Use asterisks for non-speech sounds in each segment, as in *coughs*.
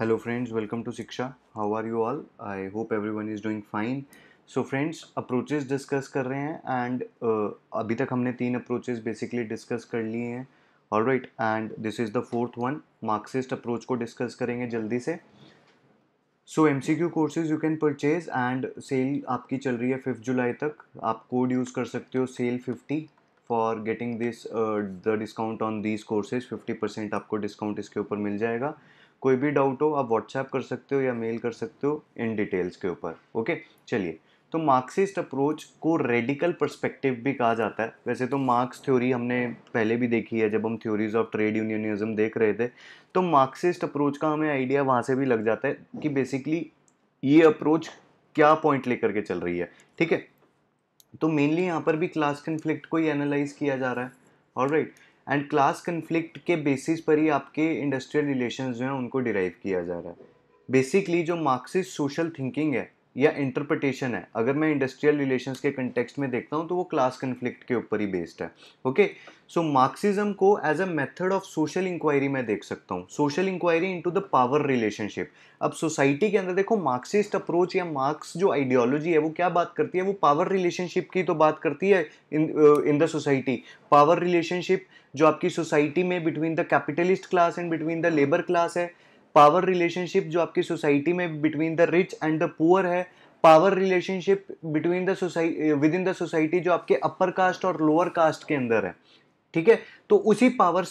Hello friends welcome to Shiksha how are you all I hope everyone is doing fine so friends approaches discuss कर रहे हैं and uh, अभी तक हमने तीन अप्रोचेस बेसिकली डिस्कस कर लिए हैं all right and this is the fourth one Marxist approach को डिस्कस करेंगे जल्दी से so M C Q courses you can purchase and sale आपकी चल रही है फिफ्थ जुलाई तक आप कोड यूज़ कर सकते हो sale fifty for getting this the discount on this courses fifty percent आपको डिस्काउंट इसके ऊपर मिल जाएगा कोई भी डाउट हो आप व्हाट्सएप कर सकते हो या मेल कर सकते हो इन डिटेल्स के ऊपर ओके चलिए तो मार्क्सिस्ट अप्रोच को रेडिकल पर्सपेक्टिव भी कहा जाता है वैसे तो मार्क्स थ्योरी हमने पहले भी देखी है जब हम थ्योरीज ऑफ ट्रेड यूनियनिज्म देख रहे थे तो मार्क्सिस्ट अप्रोच का हमें आइडिया वहाँ से भी लग जाता है कि बेसिकली ये अप्रोच क्या पॉइंट लेकर के चल रही है ठीक है तो मेनली यहाँ पर भी क्लास कन्फ्लिक्ट को ही एनालाइज किया जा रहा है और right right. And class conflict के बेसिस पर ही आपके इंडस्ट्रियल रिलेशन जो हैं उनको डिराइव किया जा रहा है बेसिकली जो मार्क्सिस्ट सोशल थिंकिंग है या इंटरप्रटेशन है अगर मैं इंडस्ट्रियल रिलेशंस के कंटेक्स्ट में देखता हूँ तो वो क्लास कन्फ्लिक्ट के ऊपर ही बेस्ड है ओके सो मार्क्सिज्म को as a method of social inquiry मैं देख सकता हूँ social inquiry into the power relationship अब सोसाइटी के अंदर देखो मार्क्सिस्ट अप्रोच या मार्क्स जो आइडियोलॉजी है वो क्या बात करती है वो पावर रिलेशनशिप की तो बात करती है in the society power relationship जो आपकी सोसाइटी में between the capitalist class and between the labour class है पावर रिलेशनशिप जो आपकी सोसाइटी में between the rich and the poor है power relationship between the society within the society जो आपके अपर कास्ट और लोअर कास्ट के अंदर है ठीक है तो उसी पावर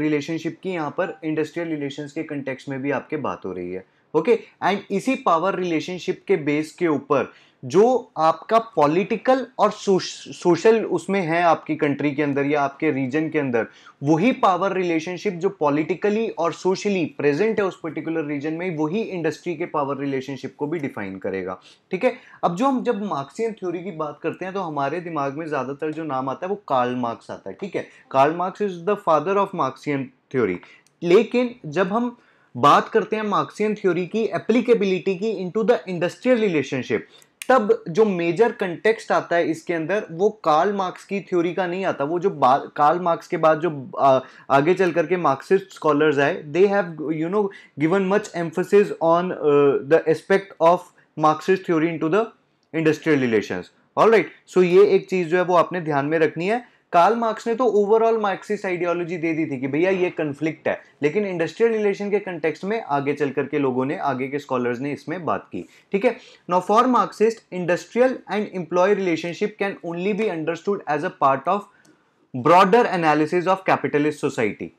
रिलेशनशिप की यहाँ पर इंडस्ट्रियल रिलेशन के कंटेक्स में भी आपके बात हो रही है ओके okay? एंड इसी पावर रिलेशनशिप के बेस के ऊपर जो आपका पॉलिटिकल और सोशल उसमें है आपकी कंट्री के अंदर या आपके रीजन के अंदर वही पावर रिलेशनशिप जो पॉलिटिकली और सोशली प्रेजेंट है उस पर्टिकुलर रीजन में वही इंडस्ट्री के पावर रिलेशनशिप को भी डिफाइन करेगा ठीक है अब जो हम जब मार्क्सियन थ्योरी की बात करते हैं तो हमारे दिमाग में ज़्यादातर जो नाम आता है वो कार्ल मार्क्स आता है ठीक है Karl Marx is the father of Marxian theory लेकिन जब हम बात करते हैं मार्क्सियन थ्योरी की एप्लीकेबिलिटी की इनटू द इंडस्ट्रियल रिलेशनशिप तब जो मेजर कंटेक्स्ट आता है इसके अंदर वो कार्ल मार्क्स की थ्योरी का नहीं आता वो जो कार्ल मार्क्स के बाद जो आ, आगे चल करके मार्क्सिस्ट स्कॉलर्स आए they have you know given much emphasis on the aspect of Marxist theory into the industrial relations all right so ये एक चीज़ जो है वो आपने ध्यान में रखनी है कार्ल मार्क्स ने तो ओवरऑल मार्क्सिस्ट आइडियोलॉजी दे दी थी कि भैया ये कन्फ्लिक्ट है लेकिन इंडस्ट्रियल रिलेशन के कंटेक्स्ट में आगे चल करके लोगों ने आगे के स्कॉलर्स ने इसमें बात की ठीक है no for Marxist industrial and employ relationship can only be understood as a part of broader analysis of capitalist society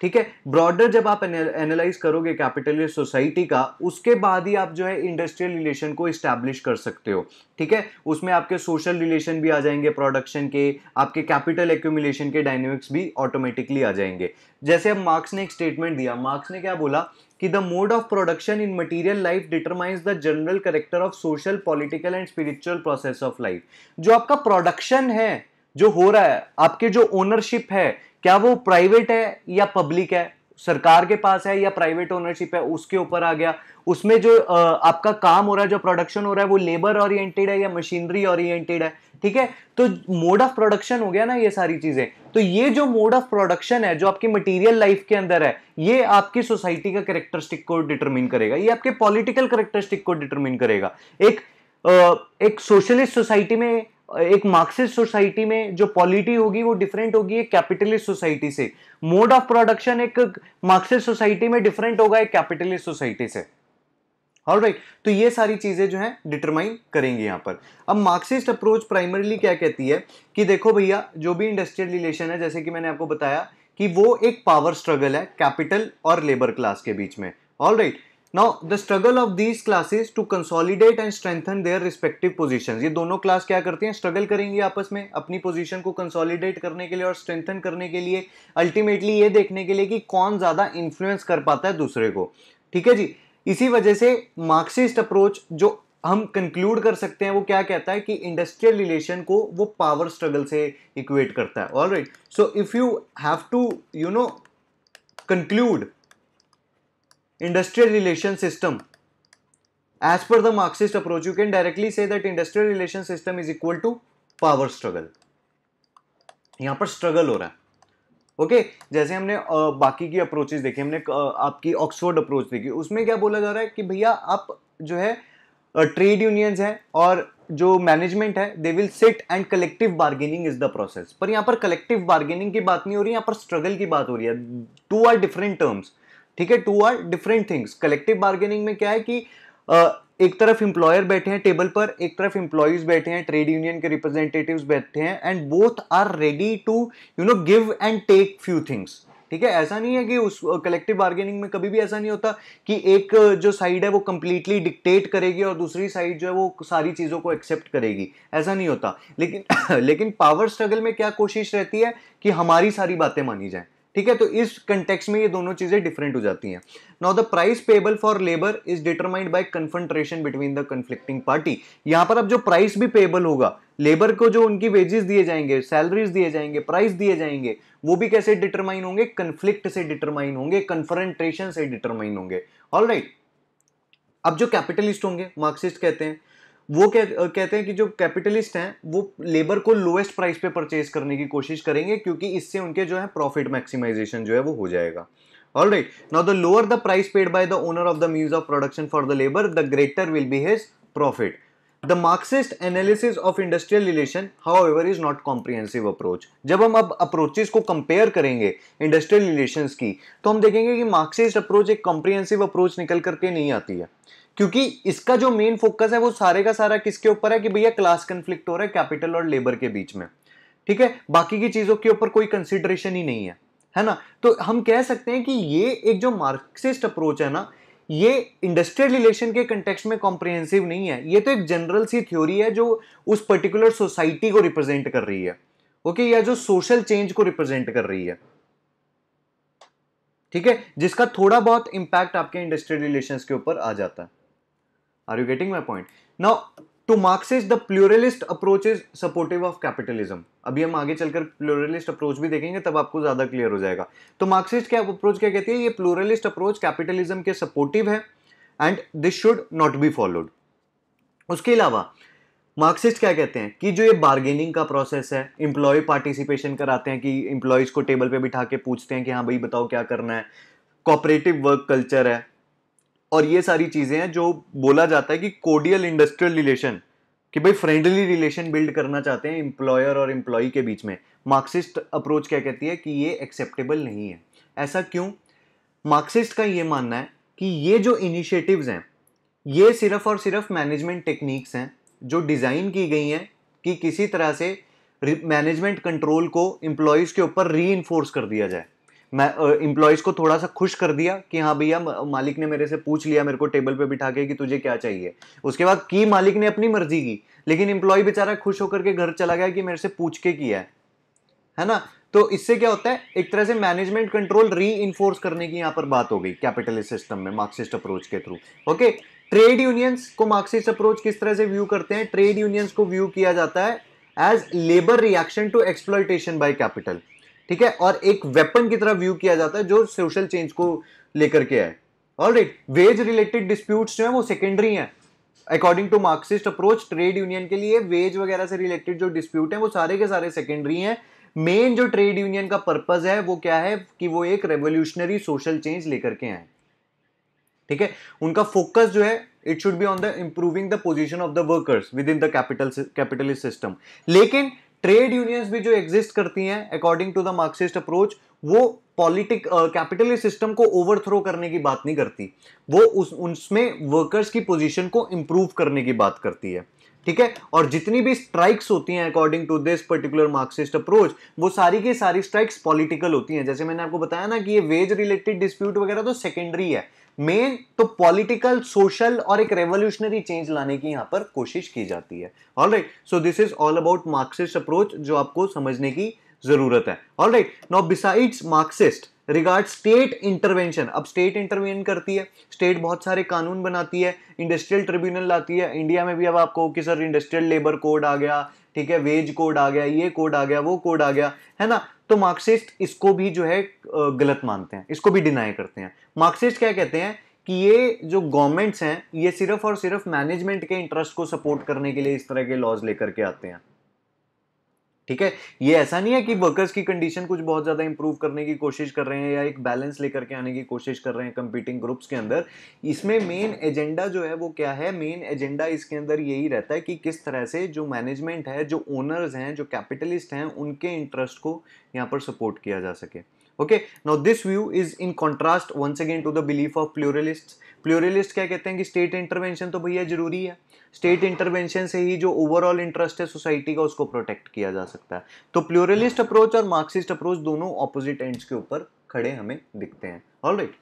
ठीक है ब्रॉडर जब आप एनालाइज करोगे कैपिटलिस्ट सोसाइटी का उसके बाद ही आप जो है इंडस्ट्रियल रिलेशन को इस्टेब्लिश कर सकते हो ठीक है उसमें आपके सोशल रिलेशन भी आ जाएंगे प्रोडक्शन के आपके कैपिटल एक्यूमिलेशन के डायनेमिक्स भी ऑटोमेटिकली आ जाएंगे जैसे अब मार्क्स ने एक स्टेटमेंट दिया मार्क्स ने क्या बोला कि the mode of production in material life determines the general character of social political and spiritual process of life जो आपका प्रोडक्शन है जो हो रहा है आपके जो ओनरशिप है क्या वो प्राइवेट है या पब्लिक है सरकार के पास है या प्राइवेट ओनरशिप है उसके ऊपर आ गया उसमें जो आपका काम हो रहा है जो प्रोडक्शन हो रहा है वो लेबर ओरिएंटेड है या मशीनरी ओरिएंटेड है ठीक है तो मोड ऑफ प्रोडक्शन हो गया ना ये सारी चीजें तो ये जो मोड ऑफ प्रोडक्शन है जो आपकी मटेरियल लाइफ के अंदर है ये आपकी सोसाइटी का करेक्टरिस्टिक को डिटरमिन करेगा ये आपके पॉलिटिकल करेक्टरिस्टिक को डिटरमिन करेगा एक एक सोशलिस्ट सोसाइटी में एक मार्क्सिस्ट सोसाइटी में जो पॉलिटी होगी वो डिफरेंट होगी एक कैपिटलिस्ट सोसाइटी से मोड ऑफ प्रोडक्शन एक मार्क्सिस्ट सोसाइटी में डिफरेंट होगा एक कैपिटलिस्ट सोसाइटी से ऑल राइट right. तो ये सारी चीज़ें जो है डिटरमाइन करेंगे यहां पर अब मार्क्सिस्ट अप्रोच प्राइमरीली क्या कहती है कि देखो भैया जो भी इंडस्ट्रियल रिलेशन है जैसे कि मैंने आपको बताया कि वो एक पावर स्ट्रगल है कैपिटल और लेबर क्लास के बीच में all right right. Now the struggle of these classes to consolidate and strengthen their respective position ये दोनों क्लास क्या करती हैं स्ट्रगल करेंगी आपस में अपनी पोजिशन को कंसोलिडेट करने के लिए और स्ट्रेंथन करने के लिए अल्टीमेटली ये देखने के लिए कि कौन ज़्यादा इन्फ्लुएंस कर पाता है दूसरे को ठीक है जी इसी वजह से मार्क्सिस्ट अप्रोच जो हम कंक्लूड कर सकते हैं वो क्या कहता है कि इंडस्ट्रियल रिलेशन को वो पावर स्ट्रगल से इक्वेट करता है all right so if you have to you know conclude industrial relation system as per the marxist approach you can directly say that industrial relation system is equal to power struggle यहाँ पर struggle हो रहा है okay okay, जैसे हमने बाकी की approaches देखी हमने आपकी ऑक्सफोर्ड अप्रोच देखी उसमें क्या बोला जा रहा है कि भैया आप जो है ट्रेड यूनियंस हैं और जो मैनेजमेंट है they will sit and collective bargaining is the process पर यहाँ पर कलेक्टिव बार्गेनिंग की बात नहीं हो रही यहाँ पर स्ट्रगल की बात हो रही है टू आर डिफरेंट टर्म्स ठीक है two are different things collective bargaining में क्या है कि एक तरफ इंप्लॉयर बैठे हैं टेबल पर एक तरफ इंप्लॉयज बैठे हैं ट्रेड यूनियन के रिप्रेजेंटेटिव बैठे हैं and both are ready to you know give and take few things ठीक है ऐसा नहीं है कि उस कलेक्टिव बार्गेनिंग में कभी भी ऐसा नहीं होता कि एक जो साइड है वो कंप्लीटली डिक्टेट करेगी और दूसरी साइड जो है वो सारी चीज़ों को एक्सेप्ट करेगी ऐसा नहीं होता लेकिन *coughs* लेकिन पावर स्ट्रगल में क्या कोशिश रहती है कि हमारी सारी बातें मानी जाएं ठीक है तो इस कंटेक्स में ये दोनों चीजें डिफरेंट हो जाती हैं now the price payable for labour is determined by confrontation between the conflicting party यहां पर अब जो प्राइस भी पेबल होगा लेबर को जो उनकी वेजेस दिए जाएंगे सैलरीज दिए जाएंगे प्राइस दिए जाएंगे वो भी कैसे डिटरमाइन होंगे कंफ्लिक्ट से डिटरमाइन होंगे कन्फ्रंट्रेशन से डिटरमाइन होंगे ऑल राइट right. अब जो कैपिटलिस्ट होंगे मार्क्सिस्ट कहते हैं वो कह, कहते हैं कि जो कैपिटलिस्ट हैं वो लेबर को लोएस्ट प्राइस पे परचेज करने की कोशिश करेंगे क्योंकि इससे उनके जो है प्रॉफिट मैक्सिमाइजेशन जो है वो हो जाएगा all right now the lower the price paid by the owner of the means of production for the labour the greater will be his profit the Marxist analysis of industrial relation however is not comprehensive approach जब हम अब approaches को compare करेंगे industrial relation की तो हम देखेंगे कि मार्क्सिस्ट अप्रोच एक कॉम्प्रिहेंसिव अप्रोच निकल करके नहीं आती है क्योंकि इसका जो मेन फोकस है वो सारे का सारा किसके ऊपर है कि भैया क्लास कंफ्लिक्ट हो रहा है कैपिटल और लेबर के बीच में ठीक है बाकी की चीज़ों के ऊपर कोई कंसिडरेशन ही नहीं है है ना तो हम कह सकते हैं कि ये एक जो मार्क्सिस्ट अप्रोच है ना ये इंडस्ट्रियल रिलेशन के कंटेक्स में कॉम्प्रिहेंसिव नहीं है ये तो एक जनरल सी थ्योरी है जो उस पर्टिकुलर सोसाइटी को रिप्रेजेंट कर रही है ओके या जो सोशल चेंज को रिप्रेजेंट कर रही है ठीक है जिसका थोड़ा बहुत इंपैक्ट आपके इंडस्ट्रियल रिलेशंस के ऊपर आ जाता है Are you getting my point? Now, to Marxist, the pluralist approach is supportive of capitalism. अभी हम आगे चलकर प्लोरलिस्ट अप्रोच भी देखेंगे तब आपको ज़्यादा क्लियर हो जाएगा तो मार्क्सिस्ट क्या अप्रोच क्या कहती है ये प्लोरलिस्ट अप्रोच कैपिटलिज्म के सपोर्टिव है and this should not be followed उसके अलावा मार्क्सिस्ट क्या कहते हैं कि जो ये बार्गेनिंग का प्रोसेस है इंप्लॉय पार्टिसिपेशन कराते हैं कि इंप्लॉयज को टेबल पे बिठा के पूछते हैं कि हाँ भाई बताओ क्या करना है कॉपरेटिव वर्क कल्चर है और ये सारी चीज़ें हैं जो बोला जाता है कि कोडियल इंडस्ट्रियल रिलेशन कि भाई फ्रेंडली रिलेशन बिल्ड करना चाहते हैं इंप्लॉयर और एम्प्लॉय के बीच में मार्क्सिस्ट अप्रोच क्या कहती है कि ये एक्सेप्टेबल नहीं है ऐसा क्यों मार्क्सिस्ट का ये मानना है कि ये जो इनिशिएटिव्स हैं ये सिर्फ और सिर्फ मैनेजमेंट टेक्निक्स हैं जो डिज़ाइन की गई हैं कि किसी तरह से मैनेजमेंट कंट्रोल को इम्प्लॉयज़ के ऊपर री कर दिया जाए मैं इम्प्लॉयज़ को थोड़ा सा खुश कर दिया कि हाँ भैया मालिक ने मेरे से पूछ लिया मेरे को टेबल पे बिठा के कि तुझे क्या चाहिए उसके बाद की मालिक ने अपनी मर्जी की लेकिन इम्प्लॉय बेचारा खुश होकर के घर चला गया कि मेरे से पूछ के किया है है ना तो इससे क्या होता है एक तरह से मैनेजमेंट कंट्रोल री करने की यहाँ पर बात हो गई कैपिटलिस्ट सिस्टम में मार्क्सिस्ट अप्रोच के थ्रू ओके ट्रेड यूनियंस को मार्क्सिस्ट अप्रोच किस तरह से व्यू करते हैं ट्रेड यूनियंस को व्यू किया जाता है as labour reaction to exploitation by capital ठीक है और एक वेपन की तरह व्यू किया जाता है जो सोशल चेंज को लेकर के है all right wage related disputes जो है वो सेकेंडरी हैं according to Marxist approach trade union के लिए वेज वगैरह से रिलेटेड जो डिस्प्यूट हैं वो सारे के सारे सेकेंडरी हैं मेन जो ट्रेड यूनियन का पर्पज है वो क्या है कि वो एक रेवोल्यूशनरी सोशल चेंज लेकर के आए ठीक है उनका फोकस जो है it should be on the improving the position of the workers within the capital capitalist system लेकिन ट्रेड यूनियंस भी जो एग्जिस्ट करती हैं according to the Marxist approach वो पॉलिटिक कैपिटलिस्ट सिस्टम को ओवरथ्रो करने की बात नहीं करती वो उस उसमें वर्कर्स की पोजीशन को इम्प्रूव करने की बात करती है ठीक है और जितनी भी स्ट्राइक्स होती हैं according to this particular Marxist approach वो सारी की सारी स्ट्राइक्स पॉलिटिकल होती हैं जैसे मैंने आपको बताया ना कि ये वेज रिलेटेड डिस्प्यूट वगैरह तो सेकेंडरी है मेन तो पॉलिटिकल सोशल और एक रेवोल्यूशनरी चेंज लाने की यहां पर कोशिश की जाती है all right so this is all about Marxist approach जो आपको समझने की जरूरत है all right no besides Marxist regard state intervention अब स्टेट इंटरवेन करती है स्टेट बहुत सारे कानून बनाती है इंडस्ट्रियल ट्रिब्यूनल लाती है इंडिया में भी अब आपको कि सर इंडस्ट्रियल लेबर कोड आ गया ठीक है वेज कोड आ गया ये कोड आ गया वो कोड आ गया है ना तो मार्क्सिस्ट इसको भी जो है गलत मानते हैं इसको भी डिनाई करते हैं मार्क्सिस्ट क्या कहते हैं कि ये जो गवर्नमेंट्स हैं ये सिर्फ और सिर्फ मैनेजमेंट के इंटरेस्ट को सपोर्ट करने के लिए इस तरह के लॉज लेकर के आते हैं ठीक है ये ऐसा नहीं है कि वर्कर्स की कंडीशन कुछ बहुत ज़्यादा इंप्रूव करने की कोशिश कर रहे हैं या एक बैलेंस लेकर के आने की कोशिश कर रहे हैं कंपीटिंग ग्रुप्स के अंदर इसमें मेन एजेंडा जो है वो क्या है मेन एजेंडा इसके अंदर यही रहता है कि किस तरह से जो मैनेजमेंट है जो ओनर्स हैं जो कैपिटलिस्ट हैं उनके इंटरेस्ट को यहाँ पर सपोर्ट किया जा सके okay now this view is in contrast once again to the belief of pluralists pluralists kya kehte hain ki state intervention to bhaiya zaruri hai state intervention से ही जो ओवरऑल इंटरेस्ट है सोसाइटी का उसको protect किया जा सकता है तो प्लोरलिस्ट अप्रोच और मार्क्सिस्ट अप्रोच दोनों ऑपोजिट एंड्स के ऊपर खड़े हमें दिखते हैं ऑल right.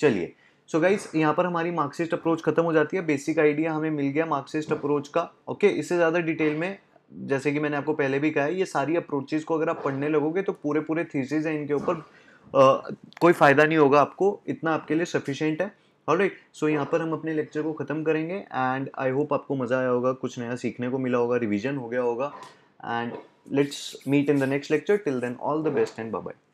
चलिए सो so गाइज यहाँ पर हमारी मार्क्सिस्ट अप्रोच खत्म हो जाती है बेसिक आइडिया हमें मिल गया मार्क्सिस्ट अप्रोच का ओके okay, इससे ज़्यादा डिटेल में जैसे कि मैंने आपको पहले भी कहा है ये सारी अप्रोचेज़ को अगर आप पढ़ने लगोगे तो पूरे पूरे थीसीज हैं इनके ऊपर कोई फ़ायदा नहीं होगा आपको इतना आपके लिए सफिशेंट है और राइट सो यहाँ पर हम अपने लेक्चर को ख़त्म करेंगे एंड आई होप आपको मज़ा आया होगा कुछ नया सीखने को मिला होगा रिविजन हो गया होगा and let's meet in the next lecture till then all the best and bye bye